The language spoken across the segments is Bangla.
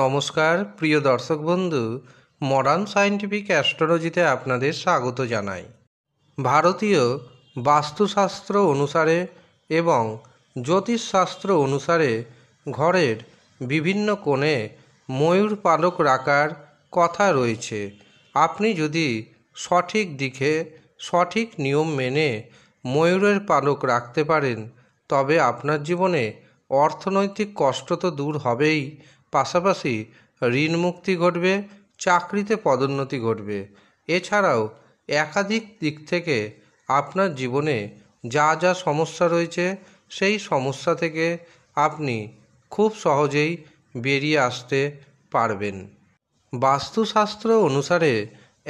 নমস্কার প্রিয় দর্শক বন্ধু মডার্ন সায়েন্টিফিক অ্যাস্ট্রোলজিতে আপনাদের স্বাগত জানাই ভারতীয় বাস্তুশাস্ত্র অনুসারে এবং জ্যোতিষশাস্ত্র অনুসারে ঘরের বিভিন্ন কোণে ময়ূর পালক রাখার কথা রয়েছে আপনি যদি সঠিক দিকে সঠিক নিয়ম মেনে ময়ূরের পালক রাখতে পারেন তবে আপনার জীবনে অর্থনৈতিক কষ্ট তো দূর হবেই পাশাপাশি ঋণ মুক্তি ঘটবে চাকরিতে পদোন্নতি ঘটবে এছাড়াও একাধিক দিক থেকে আপনার জীবনে যা যা সমস্যা রয়েছে সেই সমস্যা থেকে আপনি খুব সহজেই বেরিয়ে আসতে পারবেন বাস্তুশাস্ত্র অনুসারে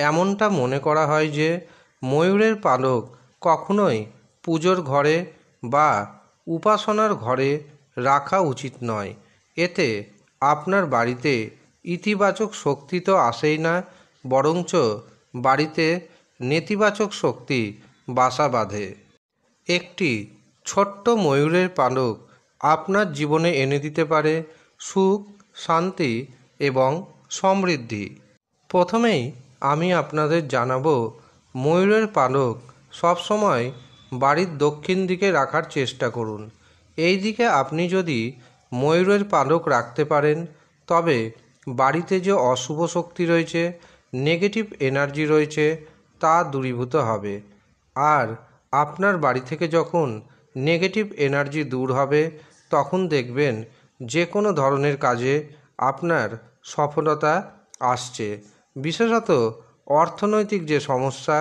এমনটা মনে করা হয় যে ময়ূরের পালক কখনোই পুজোর ঘরে বা উপাসনার ঘরে রাখা উচিত নয় এতে আপনার বাড়িতে ইতিবাচক শক্তি তো আসেই না বরঞ্চ বাড়িতে নেতিবাচক শক্তি বাসা বাঁধে একটি ছোট্ট ময়ূরের পালক আপনার জীবনে এনে দিতে পারে সুখ শান্তি এবং সমৃদ্ধি প্রথমেই আমি আপনাদের জানাবো ময়ূরের পালক সবসময় বাড়ির দক্ষিণ দিকে রাখার চেষ্টা করুন এই দিকে আপনি যদি ময়ূরের পালক রাখতে পারেন তবে বাড়িতে যে অশুভ শক্তি রয়েছে নেগেটিভ এনার্জি রয়েছে তা দূরীভূত হবে আর আপনার বাড়ি থেকে যখন নেগেটিভ এনার্জি দূর হবে তখন দেখবেন যে কোনো ধরনের কাজে আপনার সফলতা আসছে বিশেষত অর্থনৈতিক যে সমস্যা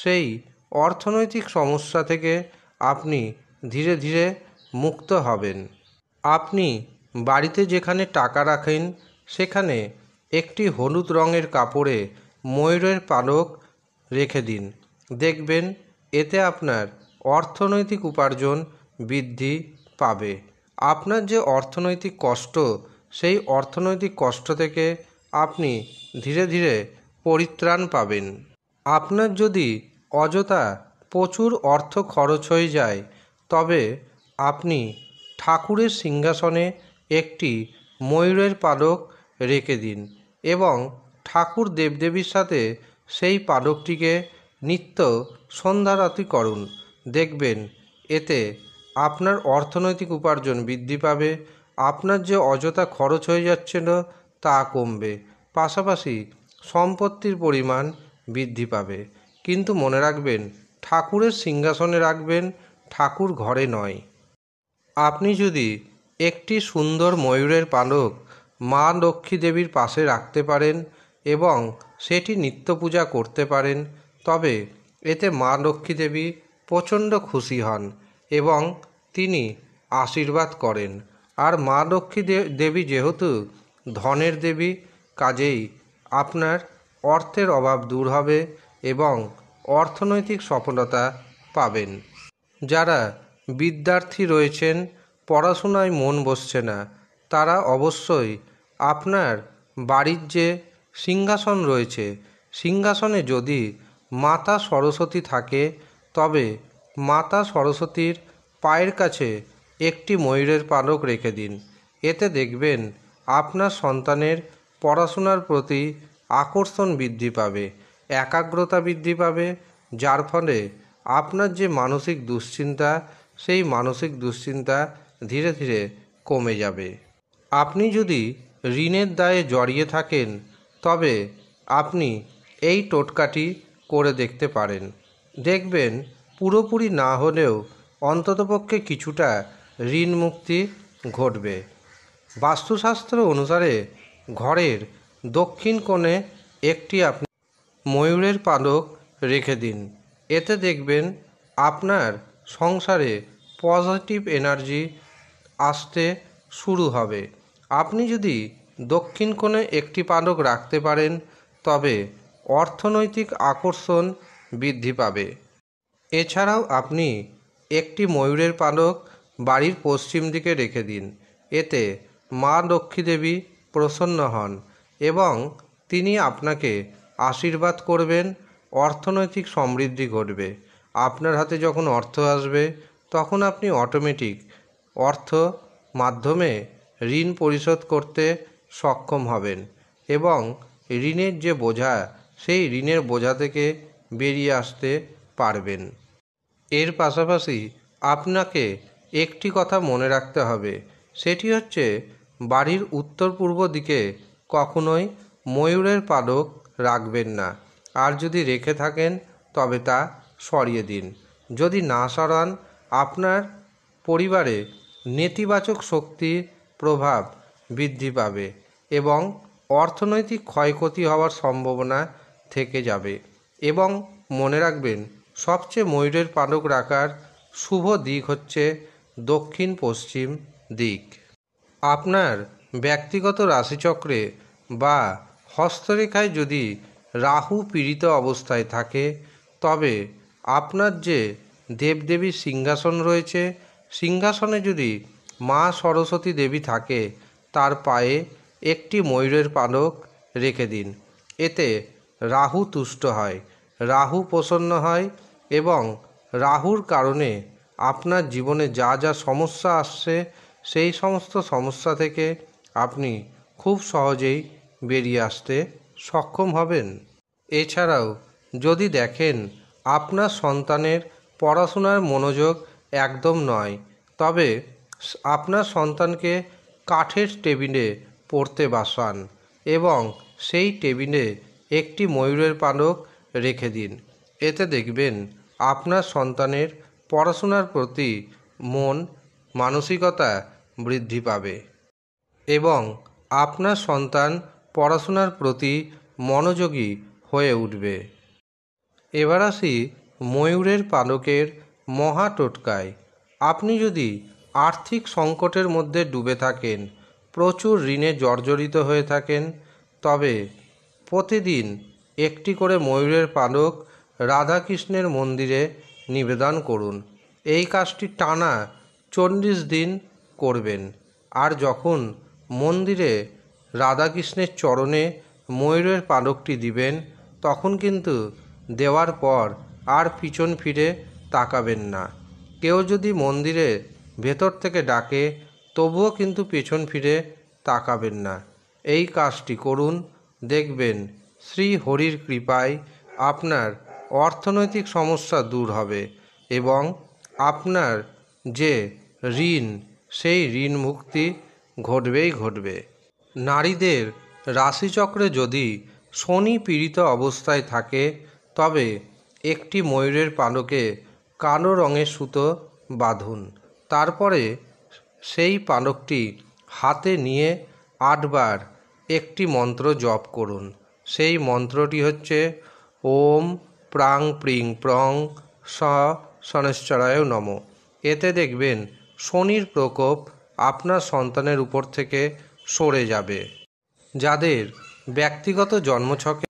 সেই অর্থনৈতিক সমস্যা থেকে আপনি ধীরে ধীরে মুক্ত হবেন আপনি বাড়িতে যেখানে টাকা রাখেন সেখানে একটি হলুদ রঙের কাপড়ে ময়ূরের পালক রেখে দিন দেখবেন এতে আপনার অর্থনৈতিক উপার্জন বৃদ্ধি পাবে আপনার যে অর্থনৈতিক কষ্ট সেই অর্থনৈতিক কষ্ট থেকে আপনি ধীরে ধীরে পরিত্রাণ পাবেন আপনার যদি অযথা প্রচুর অর্থ খরচ হয়ে যায় তবে আপনি ঠাকুরের সিংহাসনে একটি ময়ূরের পালক রেখে দিন এবং ঠাকুর দেবদেবীর সাথে সেই পালকটিকে নিত্য সন্ধ্যারাতি করুন দেখবেন এতে আপনার অর্থনৈতিক উপার্জন বৃদ্ধি পাবে আপনার যে অযথা খরচ হয়ে যাচ্ছিল তা কমবে পাশাপাশি সম্পত্তির পরিমাণ বৃদ্ধি পাবে কিন্তু মনে রাখবেন ঠাকুরের সিংহাসনে রাখবেন ঠাকুর ঘরে নয় আপনি যদি একটি সুন্দর ময়ূরের পালক মা লক্ষ্মী দেবীর পাশে রাখতে পারেন এবং সেটি নিত্য পূজা করতে পারেন তবে এতে মা লক্ষ্মী দেবী প্রচণ্ড খুশি হন এবং তিনি আশীর্বাদ করেন আর মা লক্ষ্মী দেবী যেহেতু ধনের দেবী কাজেই আপনার অর্থের অভাব দূর হবে এবং অর্থনৈতিক সফলতা পাবেন যারা বিদ্যার্থী রয়েছেন পড়াশোনায় মন বসছে না তারা অবশ্যই আপনার বাড়ির যে সিংহাসন রয়েছে সিংহাসনে যদি মাতা সরস্বতী থাকে তবে মাতা সরস্বতীর পায়ের কাছে একটি ময়ূরের পালক রেখে দিন এতে দেখবেন আপনার সন্তানের পড়াশোনার প্রতি আকর্ষণ বৃদ্ধি পাবে একাগ্রতা বৃদ্ধি পাবে যার ফলে আপনার যে মানসিক দুশ্চিন্তা সেই মানসিক দুশ্চিন্তা ধীরে ধীরে কমে যাবে আপনি যদি ঋণের দায়ে জড়িয়ে থাকেন তবে আপনি এই টোটকাটি করে দেখতে পারেন দেখবেন পুরোপুরি না হলেও অন্ততপক্ষে কিছুটা ঋণ মুক্তি ঘটবে বাস্তুশাস্ত্র অনুসারে ঘরের দক্ষিণ কোণে একটি আপনি ময়ূরের পালক রেখে দিন এতে দেখবেন আপনার সংসারে পজিটিভ এনার্জি আসতে শুরু হবে আপনি যদি দক্ষিণ কোণে একটি পালক রাখতে পারেন তবে অর্থনৈতিক আকর্ষণ বৃদ্ধি পাবে এছাড়াও আপনি একটি ময়ূরের পালক বাড়ির পশ্চিম দিকে রেখে দিন এতে মা লক্ষ্মী দেবী প্রসন্ন হন এবং তিনি আপনাকে আশীর্বাদ করবেন অর্থনৈতিক সমৃদ্ধি ঘটবে আপনার হাতে যখন অর্থ আসবে তখন আপনি অটোমেটিক অর্থ মাধ্যমে ঋণ পরিশোধ করতে সক্ষম হবেন এবং ঋণের যে বোঝা সেই ঋণের বোঝা থেকে বেরিয়ে আসতে পারবেন এর পাশাপাশি আপনাকে একটি কথা মনে রাখতে হবে সেটি হচ্ছে বাড়ির উত্তর পূর্ব দিকে কখনোই ময়ূরের পালক রাখবেন না আর যদি রেখে থাকেন তবে তা সরিয়ে দিন যদি না সরান আপনার পরিবারে নেতিবাচক শক্তির প্রভাব বৃদ্ধি পাবে এবং অর্থনৈতিক ক্ষয়ক্ষতি হওয়ার সম্ভাবনা থেকে যাবে এবং মনে রাখবেন সবচেয়ে ময়ূরের পালক রাখার শুভ দিক হচ্ছে দক্ষিণ পশ্চিম দিক আপনার ব্যক্তিগত রাশিচক্রে বা হস্তরেখায় যদি রাহু পীড়িত অবস্থায় থাকে তবে আপনার যে দেবদেবীর সিংহাসন রয়েছে সিংহাসনে যদি মা সরস্বতী দেবী থাকে তার পায়ে একটি ময়ূরের পালক রেখে দিন এতে রাহু তুষ্ট হয় রাহু প্রসন্ন হয় এবং রাহুর কারণে আপনার জীবনে যা যা সমস্যা আসছে সেই সমস্ত সমস্যা থেকে আপনি খুব সহজেই বেরিয়ে আসতে সক্ষম হবেন এছাড়াও যদি দেখেন আপনার সন্তানের পড়াশোনার মনোযোগ একদম নয় তবে আপনার সন্তানকে কাঠের টেবিলে পড়তে বাসান এবং সেই টেবিলে একটি ময়ূরের পালক রেখে দিন এতে দেখবেন আপনার সন্তানের পড়াশোনার প্রতি মন মানসিকতা বৃদ্ধি পাবে এবং আপনার সন্তান পড়াশোনার প্রতি মনোযোগী হয়ে উঠবে এবার আসি ময়ূরের পালকের মহা টোটকায় আপনি যদি আর্থিক সংকটের মধ্যে ডুবে থাকেন প্রচুর ঋণে জর্জরিত হয়ে থাকেন তবে প্রতিদিন একটি করে ময়ূরের পালক রাধাকৃষ্ণের মন্দিরে নিবেদন করুন এই কাজটি টানা চল্লিশ দিন করবেন আর যখন মন্দিরে রাধাকৃষ্ণের চরণে ময়ূরের পালকটি দিবেন তখন কিন্তু দেওয়ার পর আর পিছন ফিরে তাকাবেন না কেউ যদি মন্দিরে ভেতর থেকে ডাকে তবুও কিন্তু পেছন ফিরে তাকাবেন না এই কাজটি করুন দেখবেন শ্রী হরির কৃপায় আপনার অর্থনৈতিক সমস্যা দূর হবে এবং আপনার যে ঋণ সেই ঋণ মুক্তি ঘটবেই ঘটবে নারীদের রাশিচক্রে যদি শনি পীড়িত অবস্থায় থাকে তবে একটি ময়ূরের পানকে কালো রঙের সুতো বাঁধুন তারপরে সেই পানকটি হাতে নিয়ে আটবার একটি মন্ত্র জপ করুন সেই মন্ত্রটি হচ্ছে ওম প্রাং প্রিং প্রং স নম এতে দেখবেন শনির প্রকোপ আপনার সন্তানের উপর থেকে সরে যাবে যাদের ব্যক্তিগত জন্মছকে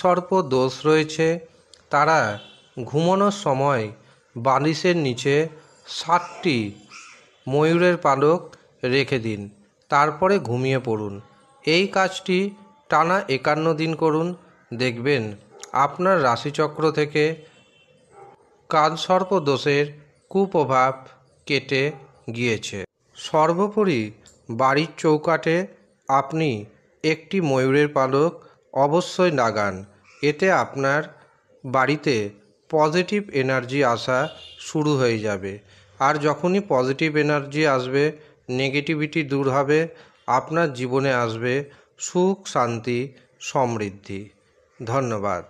সর্প দোষ রয়েছে তারা ঘুমানোর সময় বালিশের নিচে সাতটি ময়ূরের পালক রেখে দিন তারপরে ঘুমিয়ে পড়ুন এই কাজটি টানা একান্ন দিন করুন দেখবেন আপনার রাশিচক্র থেকে কালসর্প দোষের কুপ্রভাব কেটে গিয়েছে সর্বোপরি বাড়ির চৌকাঠে আপনি একটি ময়ূরের পালক অবশ্যই লাগান এতে আপনার বাড়িতে পজিটিভ এনার্জি আসা শুরু হয়ে যাবে আর যখনই পজিটিভ এনার্জি আসবে নেগেটিভিটি দূর হবে আপনার জীবনে আসবে সুখ শান্তি সমৃদ্ধি ধন্যবাদ